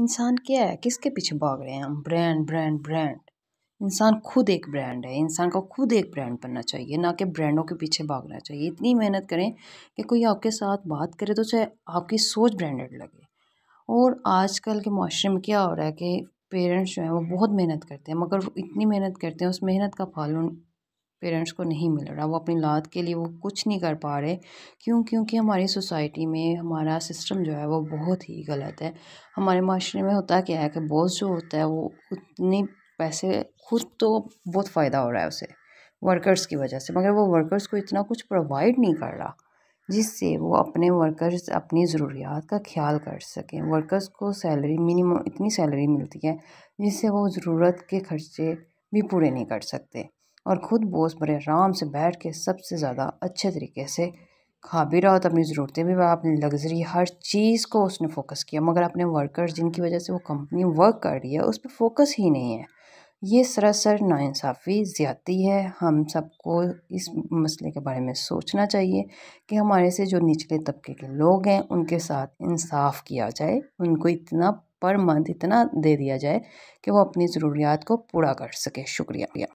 इंसान क्या है किसके पीछे भाग रहे हैं हम ब्रांड ब्रांड ब्रांड इंसान खुद एक ब्रांड है इंसान को खुद एक ब्रांड बनना चाहिए ना कि ब्रांडों के पीछे भागना चाहिए इतनी मेहनत करें कि कोई आपके साथ बात करे तो चाहे आपकी सोच ब्रांडेड लगे और आजकल के माशरे में क्या हो रहा है कि पेरेंट्स जो हैं वो बहुत मेहनत करते हैं मगर वो इतनी मेहनत करते हैं उस मेहनत का फल पेरेंट्स को नहीं मिल रहा वो अपनी लाद के लिए वो कुछ नहीं कर पा रहे क्यों क्योंकि हमारी सोसाइटी में हमारा सिस्टम जो है वो बहुत ही गलत है हमारे माशरे में होता क्या है कि बॉस जो होता है वो उतने पैसे खुद तो बहुत फ़ायदा हो रहा है उसे वर्कर्स की वजह से मगर वो वर्कर्स को इतना कुछ प्रोवाइड नहीं कर रहा जिससे वो अपने वर्कर्स अपनी ज़रूरियात का ख्याल कर सकें वर्कर्स को सैलरी मिनिमम इतनी सैलरी मिलती है जिससे वो ज़रूरत के खर्चे भी पूरे नहीं कर सकते और ख़ुद बोस बड़े आराम से बैठ के सबसे ज़्यादा अच्छे तरीके से खा भी रहा था अपनी ज़रूरतें भी अपनी लग्जरी हर चीज़ को उसने फोकस किया मगर अपने वर्कर्स जिनकी वजह से वो कंपनी वर्क कर रही है उस पर फोकस ही नहीं है ये सरासर नाानसाफ़ी ज़्यादती है हम सबको इस मसले के बारे में सोचना चाहिए कि हमारे से जो निचले तबके के लोग हैं उनके साथ इंसाफ किया जाए उनको इतना पर मंथ इतना दे दिया जाए कि वो अपनी ज़रूरियात को पूरा कर सके शुक्रिया